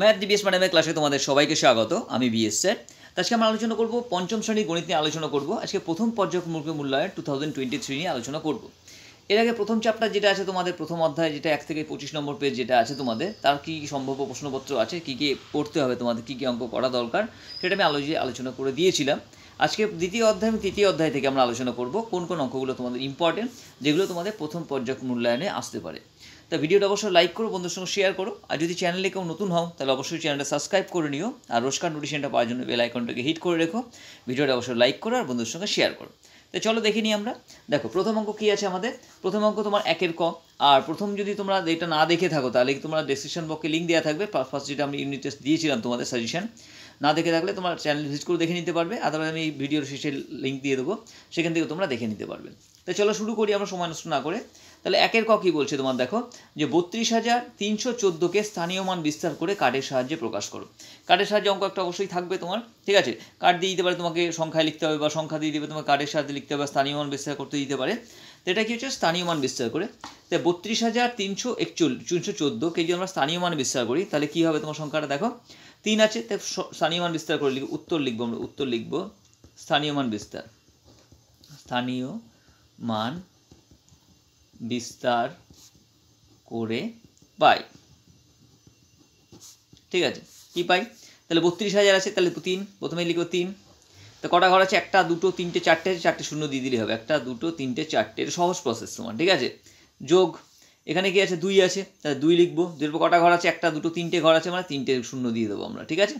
math DBS ম্যাডামের ক্লাসে তোমাদের সবাইকে স্বাগত আমি বিএস স্যার আজকে আমরা আলোচনা করব পঞ্চম শ্রেণীর গণিত নিয়ে আলোচনা করব আজকে প্রথম পর্যায়ক্রমিক মূল্যায়ন টু থাউজেন্ড টোয়েন্টি থ্রি নিয়ে আলোচনা করব এর আগে প্রথম চ্যাপ্টার যেটা আছে তোমাদের প্রথম অধ্যায় যেটা এক থেকে পঁচিশ নম্বর পেজ যেটা আছে তোমাদের তার কী কী সম্ভাব্য প্রশ্নপত্র আছে কী কী পড়তে হবে তোমাদের কী কী অঙ্ক করা দরকার সেটা আমি আলোচনা আলোচনা করে দিয়েছিলাম আজকে দ্বিতীয় অধ্যায় এবং তৃতীয় অধ্যায় থেকে আমরা আলোচনা করব কোন কোন অঙ্কগুলো তোমাদের ইম্পর্টেন্ট যেগুলো তোমাদের প্রথম পর্যায় মূল্যায়নে আসতে পারে তা ভিডিওটা অবশ্যই লাইক করো বন্ধুর সঙ্গে শেয়ার করো আর যদি চ্যানেলে কেউ নতুন হও তাহলে অবশ্যই চ্যানেলটা সাবস্ক্রাইব করে নিও আর রোজকার নোটিশনটা পাওয়ার জন্য বেল আইকনটাকে হিট করে রেখো ভিডিওটা অবশ্যই লাইক করো আর বন্ধুর সঙ্গে শেয়ার করো তো চলো দেখে নিই আমরা দেখো প্রথম অঙ্ক কী আছে আমাদের প্রথম অঙ্ক তোমার একের ক আর প্রথম যদি তোমরা এটা না দেখে থাকো তাহলে তোমরা ডিসক্রিপশন বক্সে লিঙ্ক দেওয়া থাকবে ফার্স্ট যেটা আমি ইউনিট টেস্ট দিয়েছিলাম তোমাদের সাজেশন না দেখে থাকলে তোমার চ্যানেল ভিজিট করে দেখে নিতে পারবে আদারওয়াইজ আমি এই ভিডিওর শেষে লিঙ্ক দিয়ে দেবো সেখান থেকে তোমরা দেখে নিতে পারবে তো চলো শুরু করি আমরা সময় নষ্ট না করে তাহলে একের ক বলছে তোমার দেখো যে বত্রিশ হাজার তিনশো চোদ্দোকে স্থানীয় মান বিস্তার করে কার্ডের সাহায্যে প্রকাশ করো কার্ডের সাহায্যে অঙ্ক একটা অবশ্যই থাকবে তোমার ঠিক আছে কার্ড দিয়ে দিতে পারে তোমাকে সংখ্যায় লিখতে হবে বা সংখ্যা দিয়ে দিবে তোমাকে কার্ডের সাহায্যে লিখতে হবে স্থানীয় মান বিস্তার করতে দিতে পারে তো এটা কী হচ্ছে স্থানীয় মান বিস্তার করে তো বত্রিশ হাজার তিনশো একচল্লিশ তিনশো চোদ্দোকে যদি আমরা স্থানীয় মান বিস্তার করি তাহলে কী হবে তোমার সংখ্যাটা দেখো তিন আছে তো স্থানীয় মান বিস্তার করে লিখবো উত্তর লিখবো আমরা উত্তর লিখবো স্থানীয় মান বিস্তার স্থানীয় মান বিস্তার করে পাই ঠিক আছে কী পাই তাহলে বত্রিশ হাজার আছে তাহলে তিন প্রথমে লিখো তিন তো কটা ঘর আছে একটা দুটো তিনটে চারটে আছে চারটে শূন্য দিয়ে দিলে হবে একটা দুটো তিনটে চারটে সহজ প্রসেস তোমার ঠিক আছে যোগ এখানে কি আছে দুই আছে তাহলে দুই লিখবো দুই কটা ঘর আছে একটা দুটো তিনটে ঘর আছে মানে তিনটে শূন্য দিয়ে দেবো আমরা ঠিক আছে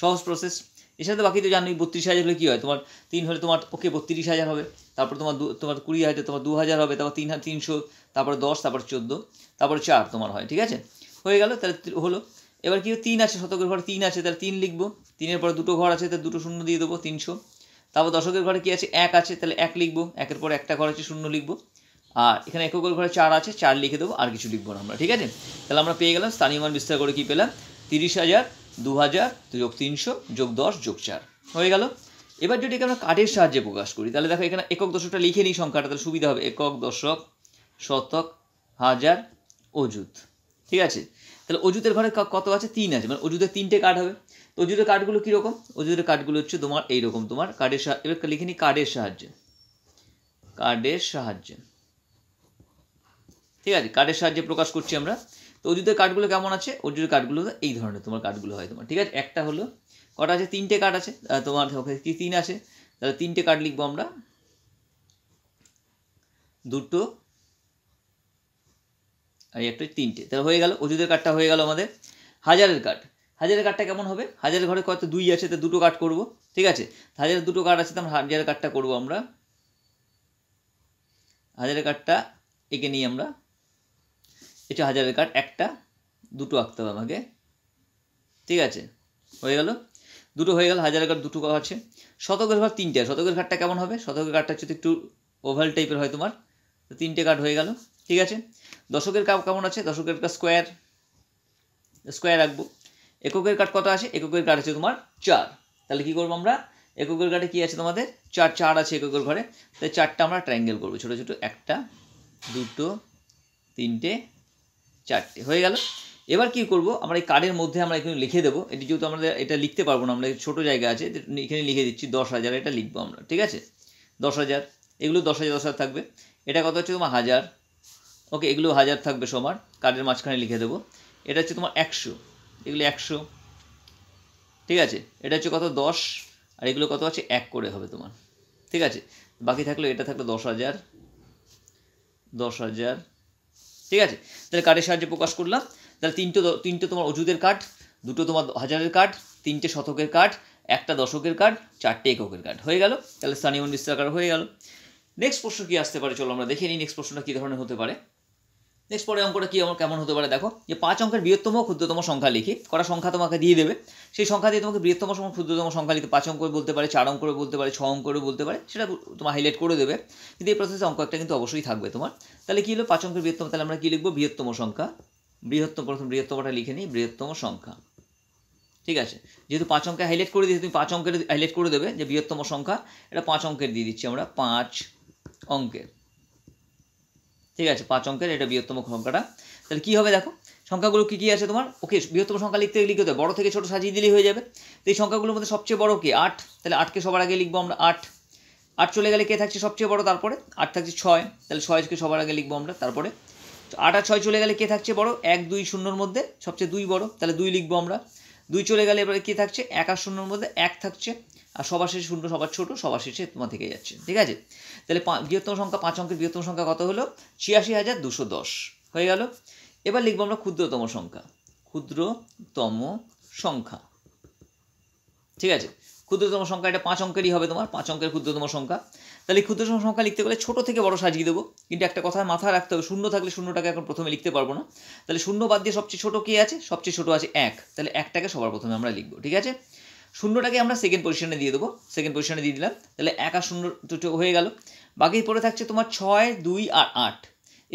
সহজ প্রসেস এছাড়া তো বাকি তো জানোই বত্রিশ হাজার হলে কী হয় তোমার তিন হলে তোমার ওকে বত্রিশ হাজার হবে তারপর তোমার দু তোমার কুড়ি হাজার তোমার দু হাজার হবে তারপর তিন তিনশো তারপর দশ তারপর চোদ্দো তারপর চার তোমার হয় ঠিক আছে হয়ে গেল তাহলে হলো এবার কী তিন আছে শতকের ঘরে তিন আছে তাহলে তিন লিখবো তিনের পরে দুটো ঘর আছে তাহলে দুটো শূন্য দিয়ে দেবো তিনশো তারপর দশকের ঘরে কী আছে এক আছে তাহলে এক লিখবো একের পর একটা ঘর আছে শূন্য লিখবো আর এখানে এককের ঘরে চার আছে চার লিখে দেবো আর কিছু লিখবো না আমরা ঠিক আছে তাহলে আমরা পেয়ে গেলাম স্থানীয় মান বিস্তার করে কী পেলাম তিরিশ হাজার দু হাজার যোগ তিনশো যোগ দশ যোগ চার হয়ে গেল এবার যদি আমরা কাঠের সাহায্যে প্রকাশ করি তাহলে দেখো এখানে একক দশকটা লিখে নিই সংখ্যাটা তাহলে সুবিধা হবে একক দশক শতক হাজার অজুত ঠিক আছে তাহলে অজুতের ঘরে কত আছে তিন আছে মানে অজুতের তিনটে কাঠ হবে তো অজুতের কাঠগুলো কীরকম অজুতের কাঠগুলো হচ্ছে তোমার এইরকম তোমার কার্ডের সাহায্যে এবার লিখে নিই কার্ডের সাহায্যে কার্ডের সাহায্যে ঠিক আছে কার্ডের সাহায্যে প্রকাশ করছি আমরা তো অর্জুতের কার্ডগুলো কেমন আছে অর্জুতের কার্ডগুলো এই ধরনের তোমার কার্ডগুলো হয় তোমার ঠিক আছে একটা হলো কটা আছে তিনটে কার্ড আছে তোমার কি তিন আছে তাহলে তিনটে কার্ড লিখবো আমরা দুটো আর একটা তিনটে তাহলে হয়ে গেল অজুদের কার্ডটা হয়ে গেল আমাদের হাজারের কার্ড হাজারের কার্ডটা কেমন হবে হাজারের ঘরে কত দুই আছে তো দুটো কার্ড করবো ঠিক আছে হাজারের দুটো কার্ড আছে তাহলে হাজারের কার্ডটা করবো আমরা হাজারের কার্ডটা এঁকে নিই আমরা এটা হাজারের কার্ড একটা দুটো আঁকতে হবে আমাকে ঠিক আছে হয়ে গেল দুটো হয়ে গেল হাজারের কার্ড দুটো আছে শতকের ভাগ তিনটে শতকের ঘাটটা কেমন হবে শতকের কার্ডটা হচ্ছে একটু ওভাল টাইপের হয় তোমার তো তিনটে কার্ড হয়ে গেল ঠিক আছে দশকের কাপ কেমন আছে দশকের কাপ স্কোয়ার স্কোয়ার রাখবো এককের কাঠ কত আছে এককের কাঠ আছে তোমার চার তাহলে কী করবো আমরা এককের কাঠে কী আছে তোমাদের চার চার আছে এককের ঘরে তাই চারটা আমরা ট্রায়াঙ্গেল করবো ছোটো ছোটো একটা দুটো তিনটে চারটে হয়ে গেল এবার কি করব আমরা এই কার্ডের মধ্যে আমরা এখানে লিখে দেবো এটি যেহেতু আমাদের এটা লিখতে পারবো না আমরা ছোটো জায়গা আছে এখানে লিখে দিচ্ছি দশ হাজার এটা লিখবো আমরা ঠিক আছে দশ হাজার এগুলো দশ হাজার দশ হাজার থাকবে এটা কত হচ্ছে তোমার হাজার ওকে এগুলো হাজার থাকবে সমার কার্ডের মাঝখানে লিখে দেবো এটা হচ্ছে তোমার একশো এগুলো একশো ঠিক আছে এটা হচ্ছে কত দশ আর এগুলো কত আছে এক করে হবে তোমার ঠিক আছে বাকি থাকলো এটা থাকলো দশ হাজার দশ হাজার ঠিক আছে তাহলে কার্ডের সাহায্যে প্রকাশ করলাম তাহলে তিনটে তিনটে তোমার অজুদের কার্ড দুটো তোমার হাজারের কার্ড তিনটে শতকের কার্ড একটা দশকের কার্ড চারটে এককের কার্ড হয়ে গেল তাহলে স্থানীয় বিস্তার কার্ড হয়ে গেল নেক্সট প্রশ্ন কী আসতে পারে চলো আমরা দেখে নিই নেক্সট প্রশ্নটা কী ধরনের হতে পারে নেক্সট পরে অঙ্কটা কী আমার কেমন হতে পারে দেখো যে পাঁচ অঙ্কের বৃহত্তম ক্ষুদ্রতম সংখ্যা লিখি কটা সংখ্যা তোমাকে দিয়ে দেবে সেই সংখ্যা দিয়ে তোমাকে বৃহত্তম সময় ক্ষুদ্রতম সংখ্যা লিখতে পাঁচ অঙ্ক বলতে পারে চার অঙ্ক বলতে পারে ছ অঙ্ক বলতে পারে সেটা তোমার হাইলাইট করে দেবে কিন্তু এই প্রসেসে অঙ্ক একটা কিন্তু অবশ্যই থাকবে তোমার তাহলে কী হলো পাঁচ অঙ্কের বৃহত্তম তাহলে আমরা কী লিখবো বৃহত্তম সংখ্যা বৃহত্তম প্রথম বৃহত্তমটা লিখে নিই বৃহত্তম সংখ্যা ঠিক আছে যেহেতু পাঁচ অঙ্কে হাইলাইট করে দিয়েছি তুমি পাঁচ অঙ্কের হাইলাইট করে দেবে যে বৃহত্তম সংখ্যা এটা পাঁচ অঙ্কের দিয়ে দিচ্ছি আমরা পাঁচ অঙ্কের ঠিক আছে পাঁচ অঙ্কের এটা বৃহত্তম সংখ্যাটা তাহলে কী হবে দেখো সংখ্যাগুলো কী কী আছে তোমার ওকে বৃহত্তম সংখ্যা লিখতে লিখতে হবে বড় থেকে ছোট সাজিয়ে দিলেই হয়ে যাবে তো এই সংখ্যাগুলোর মধ্যে সবচেয়ে বড় কি আট তাহলে আটকে সবার আগে লিখবো আমরা আট আট চলে গেলে কে থাকছে সবচেয়ে বড় তারপরে আট থাকছে ছয় তাহলে ছয়কে সবার আগে লিখবো আমরা তারপরে আট আর ছয় চলে গেলে কে থাকছে বড় এক দুই শূন্যর মধ্যে সবচেয়ে দুই বড় তাহলে দুই লিখবো আমরা দুই চলে গেলে এবারে কী থাকছে এক আর শূন্যর মধ্যে এক থাকছে আর সবার শেষে শূন্য সবার ছোটো সবার শেষে তোমার থেকে যাচ্ছে ঠিক আছে তাহলে বৃহত্তম সংখ্যা পাঁচ অঙ্কের বৃহত্তম সংখ্যা কত হলো ছিয়াশি হাজার দুশো দশ হয়ে গেল এবার লিখবো আমরা ক্ষুদ্রতম সংখ্যা ক্ষুদ্রতম সংখ্যা ঠিক আছে ক্ষুদ্রতম সংখ্যা এটা পাঁচ অঙ্কেরই হবে তোমার পাঁচ অঙ্কের ক্ষুদ্রতম সংখ্যা তাহলে ক্ষুদ্র সংখ্যা লিখতে গেলে ছোট থেকে বড় সাজিয়ে দেবো কিন্তু একটা কথা মাথায় রাখতে হবে শূন্য থাকলে শূন্যটাকে এখন প্রথমে লিখতে পারবো না তাহলে শূন্য বাদ দিয়ে সবচেয়ে ছোট কে আছে সবচেয়ে ছোট আছে এক তাহলে একটাকে সবার প্রথমে আমরা লিখবো ঠিক আছে শূন্যটাকে আমরা সেকেন্ড পজিশনে দিয়ে দেবো সেকেন্ড পজিশনে দিয়ে দিলাম তাহলে এক আর শূন্য দুটো হয়ে গেল বাকি পড়ে থাকছে তোমার ছয় দুই আর আট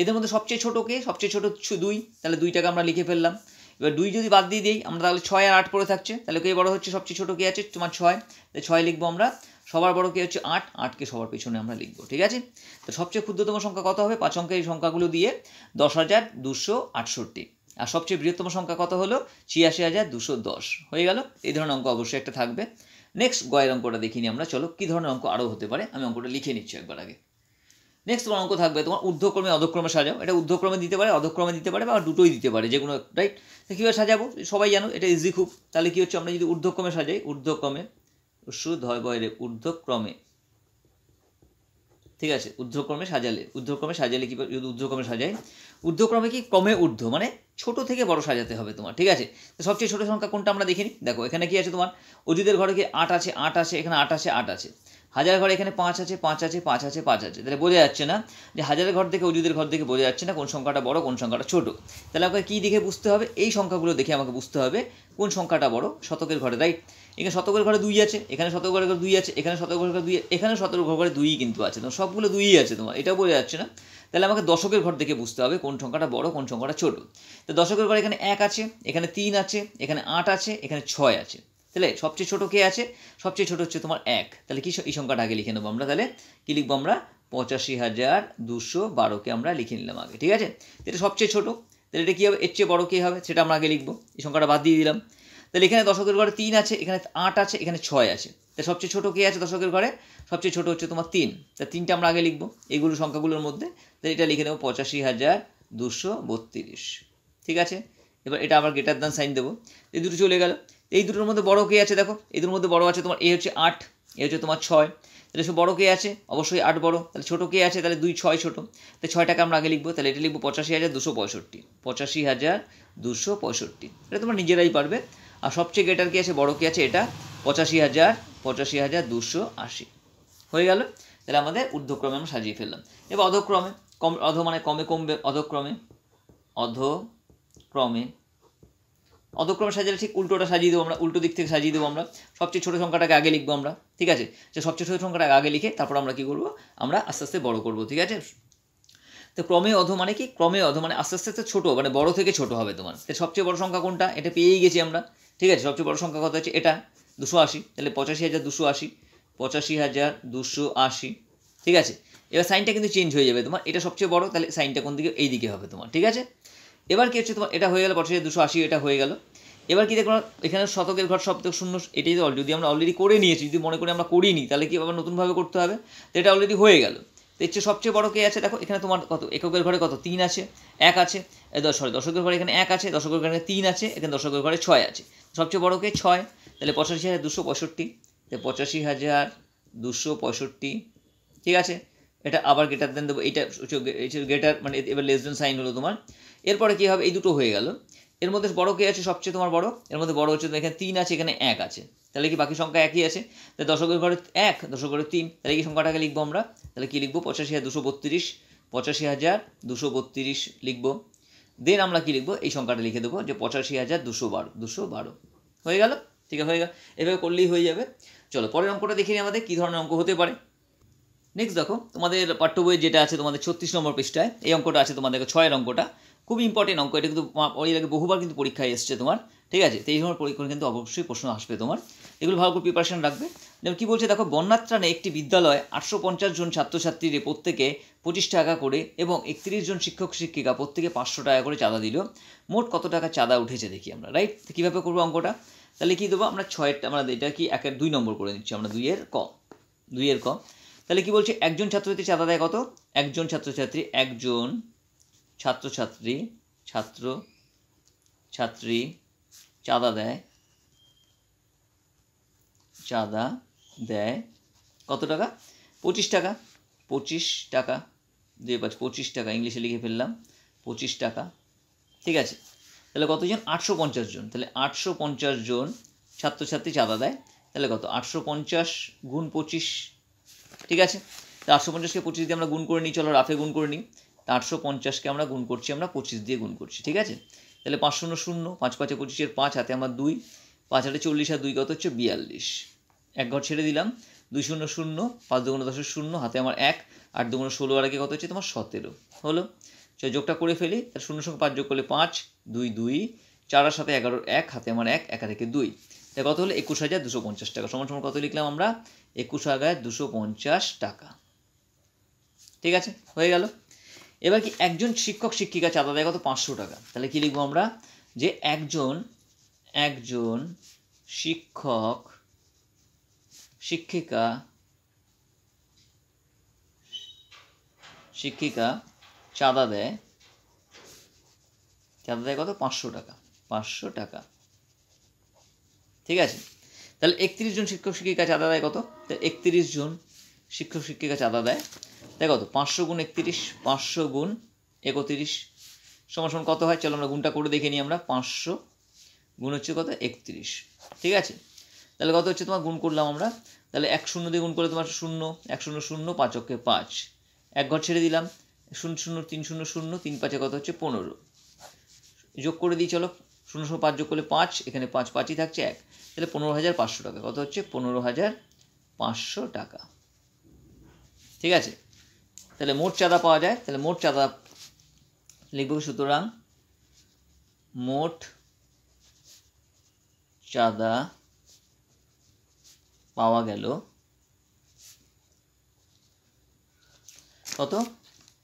এদের মধ্যে সবচেয়ে কে সবচেয়ে ছোটো দুই তাহলে দুইটাকে আমরা লিখে ফেললাম এবার দুই যদি বাদ দিয়ে দিই আমরা তাহলে ছয় আর আট পড়ে থাকছে তাহলে কে বড় হচ্ছে সবচেয়ে ছোটো কে আছে তোমার ছয় তাহলে ছয় লিখবো আমরা সবার বড় কি হচ্ছে আট আটকে সবার পিছনে আমরা লিখব ঠিক আছে তো সবচেয়ে ক্ষুদ্রতম সংখ্যা কত হবে পাঁচ অঙ্কের এই সংখ্যাগুলো দিয়ে দশ হাজার দুশো আটষট্টি আর সবচেয়ে বৃহত্তম সংখ্যা কত হলো ছিয়াশি হাজার দুশো দশ হয়ে গেল এই ধরনের অঙ্ক অবশ্যই একটা থাকবে নেক্সট গয়ের অঙ্কটা দেখিনি আমরা চলো কী ধরনের অঙ্ক আরও হতে পারে আমি অঙ্কটা লিখে নিচ্ছি একবার আগে নেক্সট তোমার অঙ্ক থাকবে তোমার ঊর্ধ্বক্রমে অধক্রমে সাজাও এটা ঊর্ধ্বক্রমে দিতে পারে অধক্রমে দিতে পারে বা দুটোই দিতে পারে যে কোনো রাইট কীভাবে সাজাবো সবাই জানো এটা ইজি খুব তাহলে কী হচ্ছে আমরা যদি ঊর্ধ্বক্রমে সাজাই ঊর্ধ্বক্রমে সুধৈবয়ের ঊর্ধ্বক্রমে ঠিক আছে ঊর্ধ্বক্রমে সাজালে ঊর্ধ্বক্রমে সাজালে যদি ঊর্ধ্বক্রমে সাজাই ঊর্ধ্বক্রমে কি ক্রমে ঊর্ধ্ব মানে ছোট থেকে বড় সাজাতে হবে তোমার ঠিক আছে তো সবচেয়ে ছোট সংখ্যা কোনটা আমরা দেখিনি দেখো এখানে কি আছে তোমার অজিদের ঘরে কি আট আছে আট আছে এখানে আট আছে আট আছে হাজার ঘরে এখানে পাঁচ আছে পাঁচ আছে পাঁচ আছে পাঁচ আছে তাহলে বোঝা যাচ্ছে না যে হাজারের ঘর থেকে অজিদের ঘর থেকে বোঝা যাচ্ছে না কোন সংখ্যাটা বড় কোন সংখ্যাটা ছোট তাহলে আমাকে কী দেখে বুঝতে হবে এই সংখ্যাগুলো দেখে আমাকে বুঝতে হবে কোন সংখ্যাটা বড় শতকের ঘরে রাইট এখানে শতকের ঘরে দুই আছে এখানে শতক ঘরে দুই আছে এখানে শতক ঘরে দুই এখানে শতক ঘরে দুই কিন্তু আছে তোমার সবগুলো দুইই আছে তোমার এটা বোঝা যাচ্ছে না তাহলে আমাকে দশকের ঘর দেখে বুঝতে হবে কোন সংখ্যাটা বড় কোন সংখ্যাটা ছোট তো দশকের ঘরে এখানে এক আছে এখানে তিন আছে এখানে আট আছে এখানে ছয় আছে তাহলে সবচেয়ে ছোট কে আছে সবচেয়ে ছোট হচ্ছে তোমার এক তাহলে কি এই সংখ্যাটা আগে লিখে নেবো আমরা তাহলে কী লিখবো আমরা পঁচাশি হাজার দুশো বারোকে আমরা লিখে নিলাম আগে ঠিক আছে এটা সবচেয়ে ছোট তাহলে এটা কী হবে এর চেয়ে বড় কী হবে সেটা আমরা আগে লিখবো এই সংখ্যাটা বাদ দিয়ে দিলাম তাহলে এখানে দশকের ঘরে তিন আছে এখানে আট আছে এখানে ছয় আছে তাই সবচেয়ে ছোটো কে আছে দশকের ঘরে সবচেয়ে ছোটো হচ্ছে তোমার তিন তা তিনটা আমরা আগে লিখবো এগুলো সংখ্যাগুলোর মধ্যে তাহলে এটা লিখে দেবো পঁচাশি হাজার দুশো বত্রিশ ঠিক আছে এবার এটা আবার গ্রেটার দ্যান সাইন দেবো এই দুটো চলে গেল এই দুটোর মধ্যে বড় কে আছে দেখো এই দুটোর মধ্যে বড় আছে তোমার এ হচ্ছে আট এ হচ্ছে তোমার ছয় তাহলে সে বড় কে আছে অবশ্যই আট বড় তাহলে ছোটো কে আছে তাহলে দুই ছয় ছোটো তাহলে ছয়টাকে আমরা আগে লিখবো তাহলে এটা লিখবো পঁচাশি হাজার দুশো পঁয়ষট্টি পঁচাশি হাজার দুশো পঁয়ষট্টি এটা তোমরা নিজেরাই পারবে আর সবচেয়ে গ্রেটার কী আছে বড় কী আছে এটা পঁচাশি হাজার পঁচাশি হাজার দুশো আশি হয়ে গেল তাহলে আমাদের ঊর্ধ্বক্রমে আমরা সাজিয়ে ফেললাম এবার অধক্রমে কম অধ মানে কমে কমবে অধক্রমে অধ ক্রমে অধক্রমে সাজিয়ে ঠিক উল্টোটা সাজিয়ে দেবো আমরা উল্টো দিক থেকে সাজিয়ে দেবো আমরা সবচেয়ে ছোটো সংখ্যাটাকে আগে লিখবো আমরা ঠিক আছে যে সবচেয়ে ছোটো সংখ্যাটাকে আগে লিখে তারপর আমরা কী করবো আমরা আস্তে আস্তে বড় করবো ঠিক আছে তো ক্রমে অধ মানে কি ক্রমে অধ মানে আস্তে আস্তে আস্তে ছোটো মানে বড় থেকে ছোটো হবে তোমার তো সবচেয়ে বড় সংখ্যা কোনটা এটা পেয়েই গেছি আমরা ঠিক আছে সবচেয়ে বড় সংখ্যা কত হচ্ছে এটা দুশো আশি তাহলে পঁচাশি হাজার দুশো আশি পঁচাশি হাজার দুশো আশি ঠিক আছে এবার সাইনটা কিন্তু চেঞ্জ হয়ে যাবে তোমার এটা সবচেয়ে বড় তাহলে সাইনটা কোন দিকে এই দিকে হবে তোমার ঠিক আছে এবার কী হচ্ছে তোমার এটা হয়ে গেলো পঁচাশি দুশো আশি এটা হয়ে গেল এবার কি দেখো এখানে শতকের ঘর থেকে শূন্য এটাই তো যদি আমরা অলরেডি করে নিয়েছি যদি মনে করি আমরা করিনি তাহলে কি আবার নতুনভাবে করতে হবে তো এটা অলরেডি হয়ে গেল তো এর চেয়ে সবচেয়ে বড় কে আছে দেখো এখানে তোমার কত এককের ঘরে কত তিন আছে এক আছে সরি দশকের ঘরে এখানে এক আছে দশকের ঘরে তিন আছে এখানে দশকের ঘরে ছয় আছে সবচেয়ে বড়োকে ছয় তাহলে পঁচাশি হাজার দুশো পঁয়ষট্টি তাহলে পঁচাশি হাজার দুশো পঁয়ষট্টি ঠিক আছে এটা আবার গেটার দেন দেবো এটা গেটার মানে এবার লেস দেন সাইন হলো তোমার এরপরে কী হবে এই দুটো হয়ে গেল এর মধ্যে বড় কে আছে সবচেয়ে তোমার বড় এর মধ্যে বড় হচ্ছে এখানে তিন আছে এখানে এক আছে তাহলে কি বাকি সংখ্যা একই আছে তাহলে দশকের ঘরে এক দশকের ঘরে তিন তাহলে এই সংখ্যাটাকে লিখবো আমরা তাহলে কি লিখবো পঁচাশি হাজার দুশো বত্রিশ পঁচাশি হাজার দুশো বত্রিশ লিখবো দেন আমরা কী লিখবো এই সংখ্যাটা লিখে দেবো যে পঁচাশি হাজার দুশো বারো দুশো বারো হয়ে গেল ঠিক আছে হয়ে গেল এভাবে করলেই হয়ে যাবে চলো পরের অঙ্কটা দেখিনি আমাদের কী ধরনের অঙ্ক হতে পারে নেক্সট দেখো তোমাদের পাঠ্য বইয়ে যেটা আছে তোমাদের ছত্রিশ নম্বর পৃষ্ঠায় এই অঙ্কটা আছে তোমাদের ছয়ের অঙ্কটা খুব ইম্পর্টেন্ট অঙ্ক এটা কিন্তু আগে বহুবার কিন্তু পরীক্ষায় এসছে তোমার ঠিক আছে এই ধরনের পরীক্ষা কিন্তু অবশ্যই প্রশ্ন আসবে তোমার এগুলো ভালো করে প্রিপারেশন রাখবে যেমন কী বলছে দেখো বন্যাত্রানে একটি বিদ্যালয় আটশো পঞ্চাশ জন ছাত্রছাত্রীর প্রত্যেকে পঁচিশ টাকা করে এবং একত্রিশ জন শিক্ষক শিক্ষিকা প্রত্যেকে পাঁচশো টাকা করে চাঁদা দিল মোট কত টাকা চাঁদা উঠেছে দেখি আমরা রাইট কীভাবে করবো অঙ্কটা তাহলে কী দেবো আমরা ছয়ের আমরা এটা কি একের দুই নম্বর করে নিচ্ছি আমরা দুইয়ের ক দুইয়ের ক তাহলে কি বলছে একজন ছাত্রছাত্রী চাঁদা দেয় কত একজন ছাত্রছাত্রী একজন ছাত্রছাত্রী ছাত্র ছাত্রী চাঁদা দেয় চাঁদা দেয় কত টাকা পঁচিশ টাকা পঁচিশ টাকা দিয়ে পাঁচ পঁচিশ টাকা ইংলিশে লিখে ফেললাম পঁচিশ টাকা ঠিক আছে তাহলে কতজন আটশো পঞ্চাশ জন তাহলে আটশো পঞ্চাশ জন ছাত্রছাত্রী চাঁদা দেয় তাহলে কত আটশো পঞ্চাশ গুণ পঁচিশ ঠিক আছে তা আটশো পঞ্চাশকে পঁচিশ দিয়ে আমরা গুণ করে নিই চলো রাফে গুণ করে নিই তা আটশো পঞ্চাশকে আমরা গুণ করছি আমরা পঁচিশ দিয়ে গুণ করছি ঠিক আছে তাহলে পাঁচ শূন্য শূন্য পাঁচ পাঁচে পঁচিশের পাঁচ হাতে আমার দুই পাঁচ হাতে চল্লিশ আর দুই কত হচ্ছে বিয়াল্লিশ এক ঘর ছেড়ে দিলাম দুই শূন্য শূন্য পাঁচ দুগুণ দশের শূন্য হাতে আমার এক আট দুগুণ ষোলো আর আগে কত হচ্ছে তোমার সতেরো হলো সে যোগটা করে ফেলি তার শূন্য সঙ্গে পাঁচ যোগ করলে পাঁচ দুই দুই চার আর সাথে এগারো এক হাতে আমার এক একা থেকে দুই তাই কত হলো একুশ হাজার দুশো পঞ্চাশ টাকা সমান সমান কত লিখলাম আমরা একুশ হাজার দুশো পঞ্চাশ টাকা ঠিক আছে হয়ে গেল এবার কি একজন শিক্ষক শিক্ষিকা চাঁদা দেয় কত পাঁচশো টাকা তাহলে কী লিখবো আমরা যে একজন একজন শিক্ষক শিক্ষিকা শিক্ষিকা চাঁদা দেয় চাঁদা দেয় কত পাঁচশো টাকা পাঁচশো টাকা ঠিক আছে তাহলে একত্রিশ জন শিক্ষক শিক্ষিকা চাঁদা দেয় কত তা একত্রিশ জন শিক্ষক শিক্ষিকা চাঁদা দেয় তাই কত পাঁচশো গুণ একত্রিশ পাঁচশো গুণ একত্রিশ সমান কত হয় চলো আমরা গুণটা করে দেখে নিই আমরা পাঁচশো গুণ হচ্ছে কত একত্রিশ ঠিক আছে তাহলে কত হচ্ছে তোমার গুণ করলাম আমরা তাহলে এক শূন্য দিয়ে গুণ করে তোমার শূন্য এক শূন্য শূন্য পাঁচকে পাঁচ এক ঘর ছেড়ে দিলাম শূন্য শূন্য তিন শূন্য শূন্য তিন পাঁচে কত হচ্ছে পনেরো যোগ করে দিই চলো শূন্য শূন্য পাঁচ যোগ করলে পাঁচ এখানে পাঁচ পাঁচই থাকছে এক তাহলে পনেরো হাজার পাঁচশো টাকা কত হচ্ছে পনেরো হাজার পাঁচশো টাকা ঠিক আছে তাহলে মোট চাঁদা পাওয়া যায় তাহলে মোট চাঁদা লিখব সুতরাং মোট চাঁদা পাওয়া গেল কত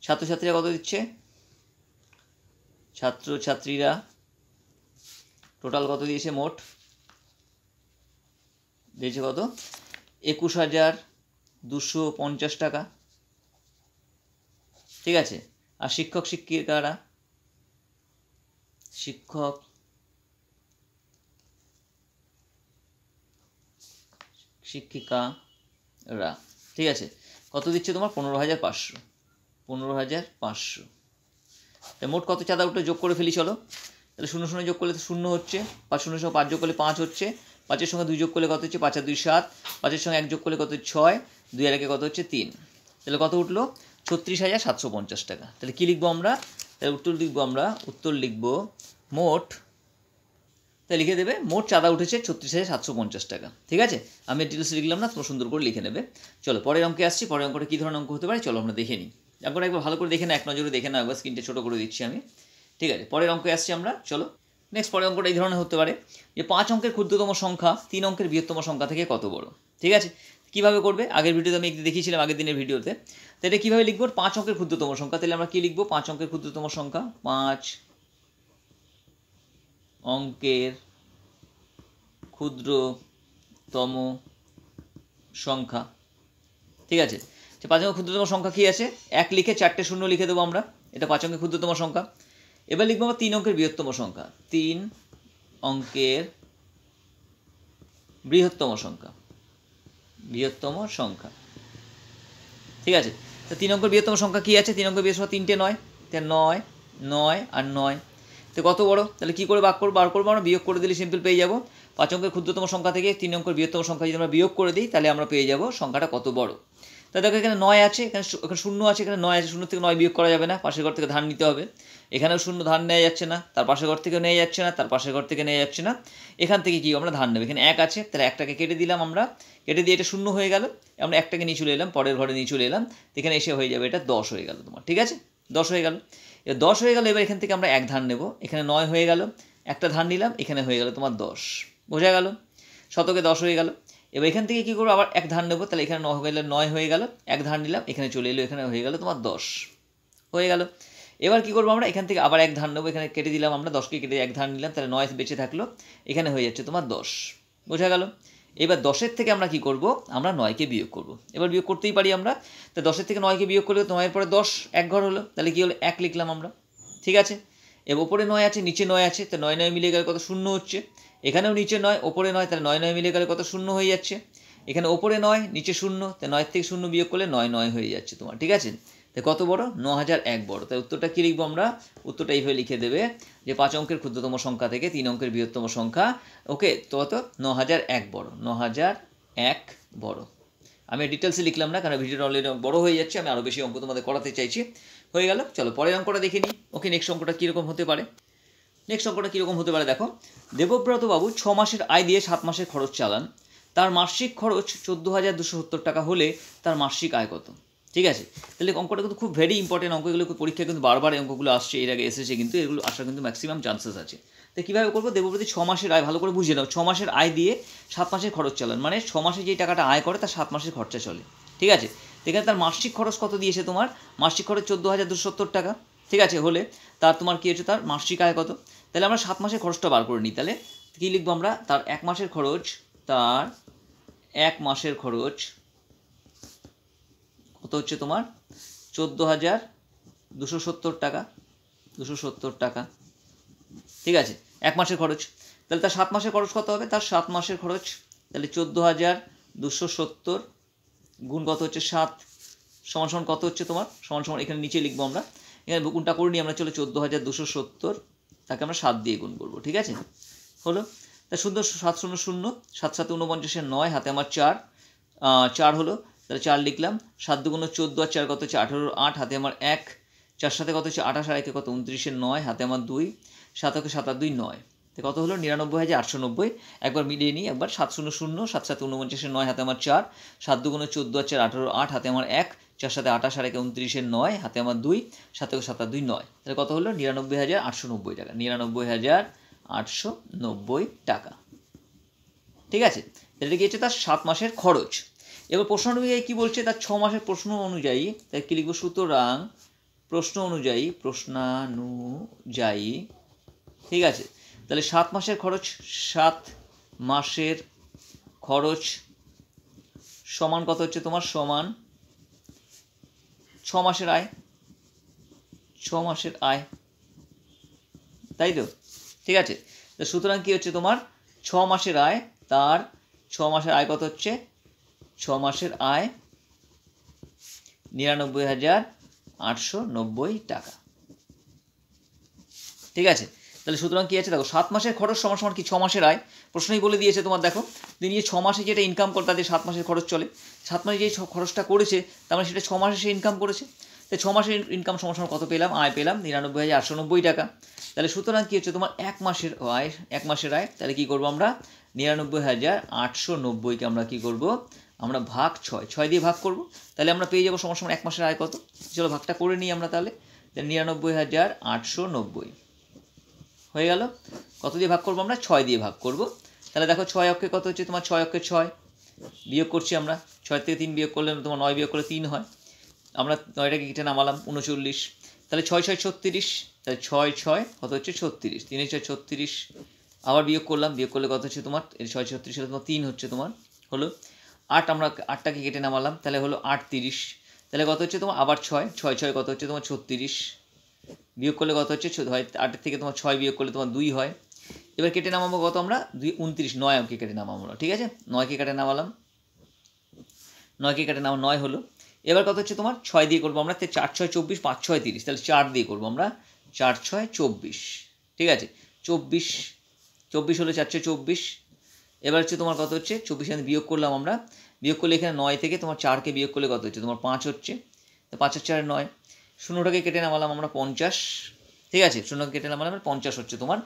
ছাত্রছাত্রীরা কত দিচ্ছে ছাত্রছাত্রীরা টোটাল কত দিয়েছে মোট দিয়েছে কত একুশ হাজার দুশো পঞ্চাশ টাকা ঠিক আছে আর শিক্ষক শিক্ষিকারা শিক্ষক শিক্ষিকারা ঠিক আছে কত দিচ্ছে তোমার পনেরো হাজার পাঁচশো পনেরো হাজার পাঁচশো মোট কত চাঁদা ওটা যোগ করে ফেলি চলো তাহলে শূন্য শূন্য যোগ করলে তো শূন্য হচ্ছে পাঁচ শূন্য সঙ্গে পাঁচ যোগ করলে পাঁচ হচ্ছে পাঁচের সঙ্গে দুই যোগ করলে কত হচ্ছে পাঁচ আর দুই সাত পাঁচের সঙ্গে এক যোগ করলে কত ছয় দুই আর একে কত হচ্ছে তিন তাহলে কত উঠলো ছত্রিশ হাজার সাতশো পঞ্চাশ টাকা তাহলে কী লিখবো আমরা তাহলে উত্তর লিখবো আমরা উত্তর লিখবো মোট তা লিখে দেবে মোট চাঁদা উঠেছে ছত্রিশ হাজার সাতশো পঞ্চাশ টাকা ঠিক আছে আমি ডিটেলস লিখলাম না তোমার সুন্দর করে লিখে নেবে চলো পরের অঙ্কে আসছি পরের অঙ্কটা কী ধরনের অঙ্ক হতে পারে চলো আমরা দেখে নিই এখন একবার ভালো করে দেখে না এক নজরে দেখে না একবার স্ক্রিনটা ছোটো করে দিচ্ছি আমি ঠিক আছে পরের অঙ্কে আসছি আমরা চলো নেক্সট পরের অঙ্কটা এই ধরনের হতে পারে যে পাঁচ অঙ্কের ক্ষুদ্রতম সংখ্যা তিন অঙ্কের বৃহত্তম সংখ্যা থেকে কত বড় ঠিক আছে কীভাবে করবে আগের ভিডিওতে আমি একটি দেখিয়েছিলাম আগের দিনের ভিডিওতে তো এটা কীভাবে লিখবো পাঁচ অঙ্কের ক্ষুদ্রতম সংখ্যা তাহলে আমরা কী লিখবো পাঁচ অঙ্কের ক্ষুদ্রতম সংখ্যা পাঁচ অঙ্কের ক্ষুদ্রতম সংখ্যা ঠিক আছে পাঁচ অঙ্কের ক্ষুদ্রতম সংখ্যা কী আছে এক লিখে চারটে শূন্য লিখে দেবো আমরা এটা পাঁচ অঙ্কের ক্ষুদ্রতম সংখ্যা এবার লিখবো আমরা তিন অঙ্কের বৃহত্তম সংখ্যা তিন অঙ্কের বৃহত্তম সংখ্যা বৃহত্তম সংখ্যা ঠিক আছে তো তিন অঙ্কের বৃহত্তম সংখ্যা কী আছে তিন অঙ্কের বৃহত্তম তিনটে নয় তা নয় নয় আর নয় তো কত বড় তাহলে কী করে বাক করবো বার করবো আমরা বিয়োগ করে দিলে সিম্পল পেয়ে যাবো পাঁচ অঙ্কের ক্ষুদ্রতম সংখ্যা থেকে তিন অঙ্কের বৃহত্তম সংখ্যা যদি আমরা বিয়োগ করে দিই তাহলে আমরা পেয়ে যাবো সংখ্যাটা কত বড় তা দেখো এখানে নয় আছে এখানে এখানে শূন্য আছে এখানে নয় আছে শূন্য থেকে নয় বিয়োগ করা যাবে না পাশের ঘর থেকে ধান নিতে হবে এখানেও শূন্য ধান নেওয়া যাচ্ছে না তার পাশের ঘর থেকে নেওয়া যাচ্ছে না তার পাশের ঘর থেকে নেওয়া যাচ্ছে না এখান থেকে কী আমরা ধান নেবো এখানে এক আছে তাহলে একটাকে কেটে দিলাম আমরা কেটে দিয়ে এটা শূন্য হয়ে গেল আমরা একটাকে নিয়ে চলে এলাম পরের ঘরে নিয়ে চলে এলাম এখানে এসে হয়ে যাবে এটা দশ হয়ে গেল তোমার ঠিক আছে দশ হয়ে গেল এবার দশ হয়ে গেল এবার এখান থেকে আমরা এক ধান নেব এখানে নয় হয়ে গেল একটা ধান নিলাম এখানে হয়ে গেল তোমার দশ বোঝা গেল শতকে দশ হয়ে গেল এবার এখান থেকে কী করবো আবার এক ধান নেবো তাহলে এখানে নয় হয়ে গেলে নয় হয়ে গেল এক ধান নিলাম এখানে চলে এলো এখানে হয়ে গেল তোমার দশ হয়ে গেল এবার কী করবো আমরা এখান থেকে আবার এক ধান নেবো এখানে কেটে দিলাম আমরা দশকে কেটে এক ধান নিলাম তাহলে নয় বেঁচে থাকলো এখানে হয়ে যাচ্ছে তোমার দশ বোঝা গেল এবার দশের থেকে আমরা কি করব আমরা নয়কে বিয়োগ করব এবার বিয়োগ করতেই পারি আমরা তা দশের থেকে নয়কে বিয়োগ করলে নয়ের পরে দশ এক ঘর হলো তাহলে কী হলো এক লিখলাম আমরা ঠিক আছে এবার ওপরে নয় আছে নিচে নয় আছে তো নয় নয় মিলে গেলে কত শূন্য হচ্ছে এখানেও নিচে নয় ওপরে নয় তাহলে নয় নয় মিলে গেলে কত শূন্য হয়ে যাচ্ছে এখানে ওপরে নয় নিচে শূন্য তাই নয়ের থেকে শূন্য বিয়োগ করলে নয় নয় হয়ে যাচ্ছে তোমার ঠিক আছে কত বড় ন হাজার এক বড় তাই উত্তরটা কী লিখবো আমরা উত্তরটা এইভাবে লিখে দেবে যে পাঁচ অঙ্কের ক্ষুদ্রতম সংখ্যা থেকে তিন অঙ্কের বৃহত্তম সংখ্যা ওকে তো ন হাজার এক বড় ন হাজার এক বড় আমি ডিটেলসে লিখলাম না কারণ ভিডিওটা অলরেডি বড় হয়ে যাচ্ছে আমি আরও বেশি অঙ্ক তোমাদের করাতে চাইছি হয়ে গেল চলো পরের অঙ্কটা দেখে নিই ওকে নেক্সট অঙ্কটা কীরকম হতে পারে নেক্সট অঙ্কটা কীরকম হতে পারে দেখো দেবব্রত বাবু ছ মাসের আয় দিয়ে সাত মাসের খরচ চালান তার মাসিক খরচ চোদ্দো হাজার দুশো সত্তর টাকা হলে তার মাসিক আয় কত ঠিক আছে তাহলে অঙ্কটা কিন্তু খুব ভেরি ইম্পর্টেন্ট অঙ্ক এগুলো পরীক্ষায় কিন্তু বারবার এই অঙ্কগুলো আসছে এর আগে এসেছে কিন্তু এগুলো আসার কিন্তু ম্যাক্সিমাম চান্সেস আছে তো কীভাবে করবো দেবপ্রতি ছ মাসের আয় ভালো করে বুঝে নাও ছ মাসের আয় দিয়ে সাত মাসের খরচ চালান মানে ছ মাসে যে টাকাটা আয় করে তার সাত মাসের খরচা চলে ঠিক আছে এখানে তার মাসিক খরচ কত দিয়েছে তোমার মাসিক খরচ চোদ্দো হাজার দুশো সত্তর টাকা ঠিক আছে হলে তার তোমার কী হচ্ছে তার মাসিক আয় কত তাহলে আমরা সাত মাসের খরচটা বার করে নিই তাহলে কী লিখবো আমরা তার এক মাসের খরচ তার এক মাসের খরচ কত হচ্ছে তোমার চোদ্দো হাজার দুশো সত্তর টাকা দুশো সত্তর টাকা ঠিক আছে এক মাসের খরচ তাহলে তার সাত মাসের খরচ কত হবে তার সাত মাসের খরচ তাহলে চোদ্দো হাজার দুশো সত্তর গুণ কত হচ্ছে সাত সমান সমান কত হচ্ছে তোমার সমান সমান এখানে নিচে লিখবো আমরা এখানে গুণটা করে নিই আমরা চলে চোদ্দো হাজার দুশো সত্তর তাকে আমরা সাত দিয়ে গুণ করবো ঠিক আছে হলো তা শুদ্ধ সাত শূন্য শূন্য সাত সাত ঊনপঞ্চাশের নয় হাতে আমার চার চার হলো তাহলে চার লিখলাম সাত দুগুণ চোদ্দো আর চার কত হচ্ছে আঠেরো আট হাতে আমার এক চার সাথে কত হচ্ছে আঠাশ আর একে কত উনত্রিশে নয় হাতে আমার দুই সাতকে সাত আর দুই নয় তো কত হলো নিরানব্বই হাজার আটশো নব্বই একবার মিলিয়ে নিই একবার সাত শূন্য শূন্য সাত সাত উনপঞ্চাশের নয় হাতে আমার চার সাত দুগুণ চোদ্দো আর চার আঠেরো আট হাতে আমার এক চার সাথে আঠাশ আর একে উনত্রিশের নয় হাতে আমার দুই সাতকে সাত আর দুই নয় তাহলে কত হলো নিরানব্বই হাজার আটশো নব্বই টাকা নিরানব্বই হাজার আটশো নব্বই টাকা ঠিক আছে এটা গিয়েছে তার সাত মাসের খরচ এবার প্রশ্ন অনুযায়ী কী বলছে তার ছ মাসের প্রশ্ন অনুযায়ী তাই কী লিখবো সুতরাং প্রশ্ন অনুযায়ী প্রশ্নানুযায়ী ঠিক আছে তাহলে সাত মাসের খরচ সাত মাসের খরচ সমান কত হচ্ছে তোমার সমান ছ মাসের আয় ছ মাসের আয় তাই তো ঠিক আছে সুতরাং কী হচ্ছে তোমার ছ মাসের আয় তার ছ মাসের আয় কত হচ্ছে ছ মাসের আয় নিরানব্বই হাজার আটশো নব্বই টাকা ঠিক আছে তাহলে সুতরাং কী আছে দেখো সাত মাসের খরচ সমান সমান কি ছ মাসের আয় প্রশ্নই বলে দিয়েছে তোমার দেখো তিনি ছ মাসে যেটা ইনকাম করে তাদের সাত মাসের খরচ চলে সাত মাসে যে খরচটা করেছে তার মানে সেটা ছ মাসে সে ইনকাম করেছে তো ছ মাসের ইনকাম সমান সমান কত পেলাম আয় পেলাম নিরানব্বই হাজার আটশো নব্বই টাকা তাহলে সুতরাং কী হচ্ছে তোমার এক মাসের আয় এক মাসের আয় তাহলে কী করবো আমরা নিরানব্বই হাজার আটশো নব্বইকে আমরা কী করবো আমরা ভাগ ছয় ছয় দিয়ে ভাগ করব তাহলে আমরা পেয়ে যাবো সময় সময় এক মাসের আয় কত চলো ভাগটা করে নিই আমরা তাহলে নিরানব্বই হাজার আটশো নব্বই হয়ে গেল কত দিয়ে ভাগ করবো আমরা ছয় দিয়ে ভাগ করব তাহলে দেখো ছয় অক্ষে কত হচ্ছে তোমার ছয় অক্ষে ছয় বিয়োগ করছি আমরা ছয় থেকে তিন বিয়োগ করলে তোমার নয় বিয়োগ করলে তিন হয় আমরা নয়টাকে কেটে নামালাম উনচল্লিশ তাহলে ছয় ছয় ছত্রিশ তাহলে ছয় ছয় কত হচ্ছে ছত্রিশ তিনে ছয় ছত্রিশ আবার বিয়োগ করলাম বিয়োগ করলে কত হচ্ছে তোমার ছয় ছত্রিশ হলে তোমার তিন হচ্ছে তোমার হলো আট আমরা আটটাকে কেটে নামালাম তাহলে হলো আট তিরিশ তাহলে কত হচ্ছে তোমার আবার ছয় ছয় ছয় কত হচ্ছে তোমার ছত্রিশ বিয়োগ করলে কত হচ্ছে আট থেকে তোমার ছয় বিয়োগ করলে তোমার দুই হয় এবার কেটে নামাবো কত আমরা দুই উনত্রিশ নয় আমাকে কেটে নামাবো ঠিক আছে নয়কে কেটে নামালাম নয়কে কেটে নামা নয় হলো এবার কত হচ্ছে তোমার ছয় দিয়ে করবো আমরা চার ছয় চব্বিশ পাঁচ ছয় তিরিশ তাহলে চার দিয়ে করবো আমরা চার ছয় চব্বিশ ঠিক আছে চব্বিশ চব্বিশ হলো চার ছয় চব্বিশ এবার হচ্ছে তোমার কত হচ্ছে চব্বিশ সাথে বিয়োগ করলাম আমরা বিয়োগ করলে এখানে নয় থেকে তোমার চারকে বিয়োগ করলে কত হচ্ছে তোমার পাঁচ হচ্ছে তো পাঁচ পাঁচের চার নয় শূন্যটাকে কেটে নামালাম আমরা পঞ্চাশ ঠিক আছে শূন্যকে কেটে নামালাম পঞ্চাশ হচ্ছে তোমার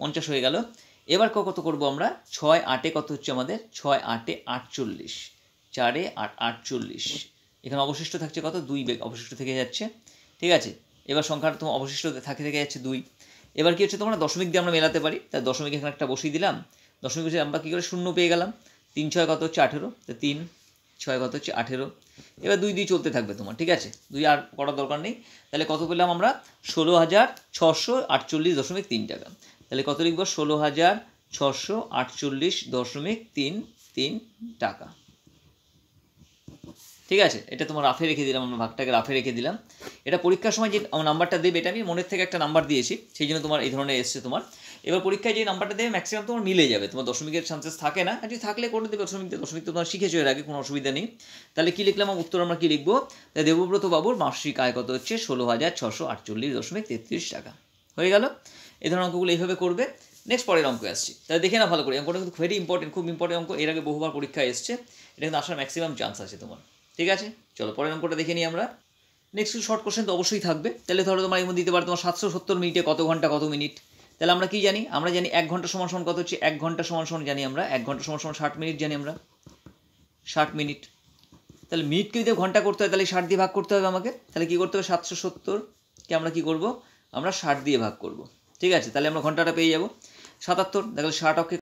পঞ্চাশ হয়ে গেল এবার কত করব আমরা ছয় আটে কত হচ্ছে আমাদের ছয় আটে আটচল্লিশ চারে আট আটচল্লিশ এখানে অবশিষ্ট থাকছে কত দুই বেগ অবশিষ্ট থেকে যাচ্ছে ঠিক আছে এবার সংখ্যাটা তোমার অবশিষ্ট থাকে থেকে যাচ্ছে দুই এবার কি হচ্ছে তোমরা দশমিক দিয়ে আমরা মেলাতে পারি তার দশমিক এখানে একটা বসিয়ে দিলাম দশমিক হচ্ছে আমরা কী করে শূন্য পেয়ে গেলাম তিন ছয় কত হচ্ছে আঠেরো তো তিন ছয় কত হচ্ছে আঠেরো এবার দুই দুই চলতে থাকবে তোমার ঠিক আছে দুই আর করার দরকার নেই তাহলে কত পেলাম আমরা ষোলো হাজার ছশো আটচল্লিশ দশমিক তিন টাকা তাহলে কত লিখবো ষোলো হাজার ছশো আটচল্লিশ দশমিক তিন তিন টাকা ঠিক আছে এটা তোমার রাফে রেখে দিলাম আমরা ভাগটাকে রাফে রেখে দিলাম এটা পরীক্ষার সময় যে নাম্বারটা দেবে এটা আমি মনের থেকে একটা নাম্বার দিয়েছি সেই জন্য তোমার এই ধরনের এসছে তোমার এবার পরীক্ষায় যে নাম্বারটা দেবে ম্যাক্সিমাম তোমার মিলে যাবে তোমার দশমিকের চান্সেস থাকে না আর যদি থাকলে করে দেবে দশমিক দশমিক তো তোমার শিখেছো এর আগে কোনো অসুবিধা নেই তাহলে কী লিখলাম উত্তর আমরা কী লিখবো দেবব্রত বাবুর মাসিক আয় কত হচ্ছে ষোলো হাজার ছশো আটচল্লিশ দশমিক তেত্রিশ টাকা হয়ে গেল এই ধরনের অঙ্কগুলো এইভাবে করবে নেক্সট পরের অঙ্ক আসছি তাহলে দেখে না ভালো করে অঙ্কটা কিন্তু ভেরি ইম্পর্টেন্ট খুব ইম্পর্টেন্ট অঙ্ক এর আগে বহুবার পরীক্ষা এসছে এটা কিন্তু আসার ম্যাক্সিমাম চান্স আছে তোমার ঠিক আছে চলো পরের অঙ্কটা দেখে নিই আমরা নেক্সট শর্ট কোশ্চেন তো অবশ্যই থাকবে তাহলে ধরো তোমার এমন দিতে পারো তোমার সাতশো সত্তর মিনিটে কত ঘন্টা কত মিনিট তাহলে আমরা কি জানি আমরা জানি এক ঘন্টা সমান সমান কত হচ্ছে এক ঘন্টা সমান সমান জানি আমরা এক ঘন্টা সমান সমান ষাট মিনিট জানি আমরা ষাট মিনিট তাহলে মিনিটকে যদি ঘন্টা করতে হয় তাহলে ষাট দিয়ে ভাগ করতে হবে আমাকে তাহলে কি করতে হবে সাতশো সত্তরকে আমরা কি করব আমরা ষাট দিয়ে ভাগ করব ঠিক আছে তাহলে আমরা ঘন্টাটা পেয়ে যাব সাতাত্তর তাহলে ষাট অক্ষে